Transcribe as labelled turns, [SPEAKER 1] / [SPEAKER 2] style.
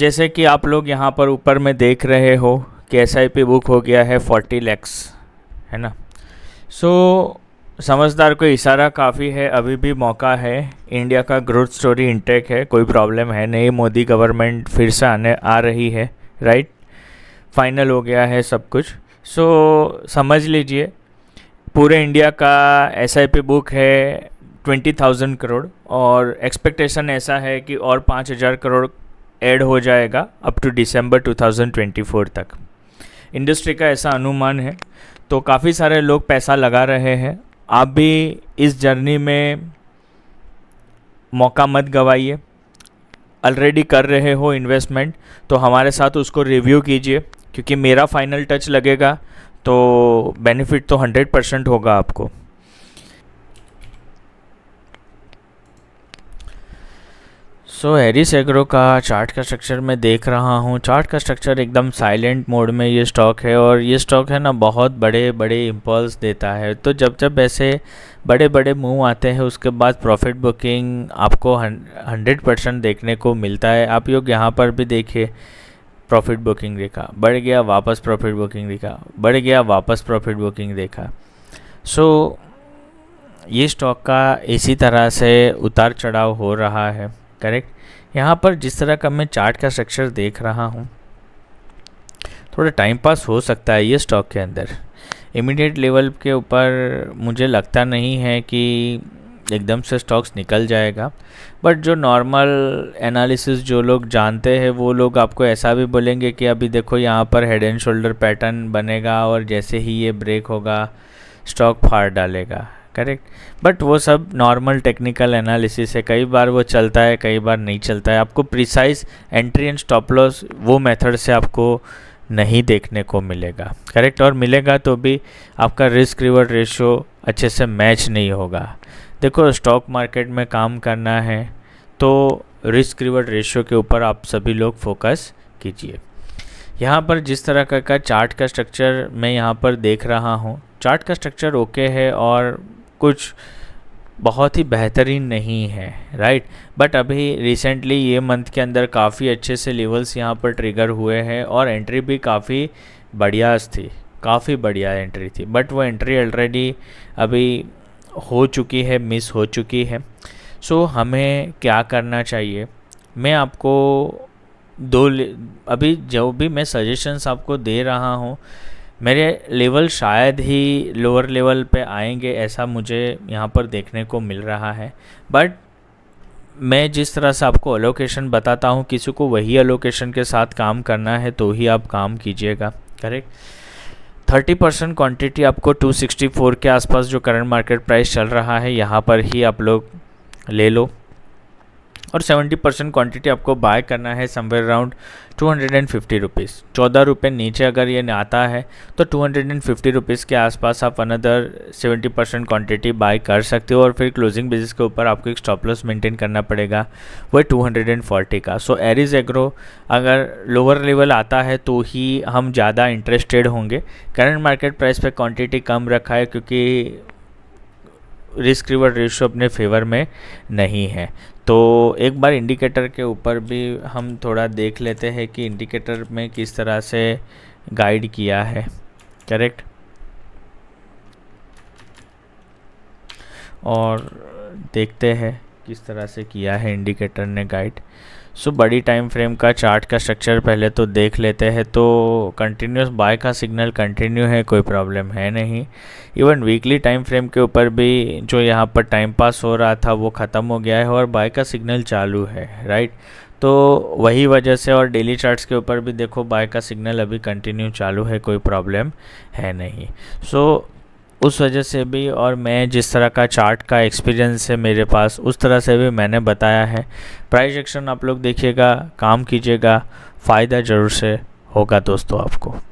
[SPEAKER 1] जैसे कि आप लोग यहाँ पर ऊपर में देख रहे हो कि एस आई पी बुक हो गया है फोर्टी लैक्स है ना सो so, समझदार को इशारा काफ़ी है अभी भी मौका है इंडिया का ग्रोथ स्टोरी इंटेक है कोई प्रॉब्लम है नहीं मोदी गवर्नमेंट फिर से आने आ रही है राइट फाइनल हो गया है सब कुछ सो so, समझ लीजिए पूरे इंडिया का एस बुक है ट्वेंटी थाउजेंड करोड़ और एक्सपेक्टेशन ऐसा है कि और पाँच हज़ार करोड़ ऐड हो जाएगा अप टू दिसंबर 2024 तक इंडस्ट्री का ऐसा अनुमान है तो काफ़ी सारे लोग पैसा लगा रहे हैं आप भी इस जर्नी में मौका मत गवाइए ऑलरेडी कर रहे हो इन्वेस्टमेंट तो हमारे साथ उसको रिव्यू कीजिए क्योंकि मेरा फाइनल टच लगेगा तो बेनिफिट तो 100 परसेंट होगा आपको सो हैरी हैरिस एग्रो का चार्ट का स्ट्रक्चर मैं देख रहा हूँ चार्ट का स्ट्रक्चर एकदम साइलेंट मोड में ये स्टॉक है और ये स्टॉक है ना बहुत बड़े बड़े इम्पल्स देता है तो जब जब ऐसे बड़े बड़े मूव आते हैं उसके बाद प्रॉफिट बुकिंग आपको हंड्रेड परसेंट देखने को मिलता है आप योग यहाँ पर भी देखिए प्रॉफिट बुकिंग देखा बढ़ गया वापस प्रॉफिट बुकिंग देखा बढ़ गया वापस प्रॉफिट बुकिंग देखा सो so, ये स्टॉक का इसी तरह से उतार चढ़ाव हो रहा है करेक्ट यहाँ पर जिस तरह का मैं चार्ट का स्ट्रक्चर देख रहा हूँ थोड़ा टाइम पास हो सकता है ये स्टॉक के अंदर इमीडिएट लेवल के ऊपर मुझे लगता नहीं है कि एकदम से स्टॉक्स निकल जाएगा बट जो नॉर्मल एनालिसिस जो लोग जानते हैं वो लोग आपको ऐसा भी बोलेंगे कि अभी देखो यहाँ पर हेड एंड शोल्डर पैटर्न बनेगा और जैसे ही ये ब्रेक होगा स्टॉक फाड़ डालेगा करेक्ट बट वो सब नॉर्मल टेक्निकल एनालिसिस है कई बार वो चलता है कई बार नहीं चलता है आपको precise entry and stop loss वो मेथड से आपको नहीं देखने को मिलेगा करेक्ट और मिलेगा तो भी आपका रिस्क रिवर्ट रेशियो अच्छे से मैच नहीं होगा देखो स्टॉक मार्केट में काम करना है तो रिस्क रिवर्ड रेशियो के ऊपर आप सभी लोग फोकस कीजिए यहाँ पर जिस तरह का, का चार्ट का स्ट्रक्चर मैं यहाँ पर देख रहा हूँ चार्ट का स्ट्रक्चर ओके है और कुछ बहुत ही बेहतरीन नहीं है राइट बट अभी रिसेंटली ये मंथ के अंदर काफ़ी अच्छे से लेवल्स यहाँ पर ट्रिगर हुए हैं और एंट्री भी काफ़ी बढ़िया थी काफ़ी बढ़िया एंट्री थी बट वो एंट्री ऑलरेडी अभी हो चुकी है मिस हो चुकी है सो so, हमें क्या करना चाहिए मैं आपको दो अभी जो भी मैं सजेशंस आपको दे रहा हूँ मेरे लेवल शायद ही लोअर लेवल पे आएंगे ऐसा मुझे यहाँ पर देखने को मिल रहा है बट मैं जिस तरह से आपको अलोकेशन बताता हूँ किसी को वही अलोकेशन के साथ काम करना है तो ही आप काम कीजिएगा करेक्ट थर्टी परसेंट क्वान्टिटी आपको टू सिक्सटी फोर के आसपास जो करंट मार्केट प्राइस चल रहा है यहाँ पर ही आप लोग ले लो और 70 परसेंट क्वान्टिटी आपको बाय करना है somewhere around two hundred and fifty rupees चौदह रुपये नीचे अगर ये आता है तो two hundred and fifty rupees के आसपास आप another seventy percent quantity buy कर सकते हो और फिर क्लोजिंग बेसिस के ऊपर आपको एक स्टॉप लॉस मेंटेन करना पड़ेगा वह टू हंड्रेड एंड फोर्टी का सो एरिज एग्रो अगर लोअर लेवल आता है तो ही हम ज़्यादा इंटरेस्टेड होंगे करंट मार्केट प्राइस पर क्वान्टिटी कम रखा है क्योंकि रिस्क रिवर रेशो अपने फेवर में नहीं है तो एक बार इंडिकेटर के ऊपर भी हम थोड़ा देख लेते हैं कि इंडिकेटर में किस तरह से गाइड किया है करेक्ट और देखते हैं किस तरह से किया है इंडिकेटर ने गाइड सो बड़ी टाइम फ्रेम का चार्ट का स्ट्रक्चर पहले तो देख लेते हैं तो कंटिन्यूस बाय का सिग्नल कंटिन्यू है कोई प्रॉब्लम है नहीं इवन वीकली टाइम फ्रेम के ऊपर भी जो यहाँ पर टाइम पास हो रहा था वो ख़त्म हो गया है और बाय का सिग्नल चालू है राइट तो वही वजह से और डेली चार्ट्स के ऊपर भी देखो बाय का सिग्नल अभी कंटिन्यू चालू है कोई प्रॉब्लम है नहीं सो so, उस वजह से भी और मैं जिस तरह का चार्ट का एक्सपीरियंस है मेरे पास उस तरह से भी मैंने बताया है प्राइस एक्शन आप लोग देखिएगा काम कीजिएगा फ़ायदा ज़रूर से होगा दोस्तों आपको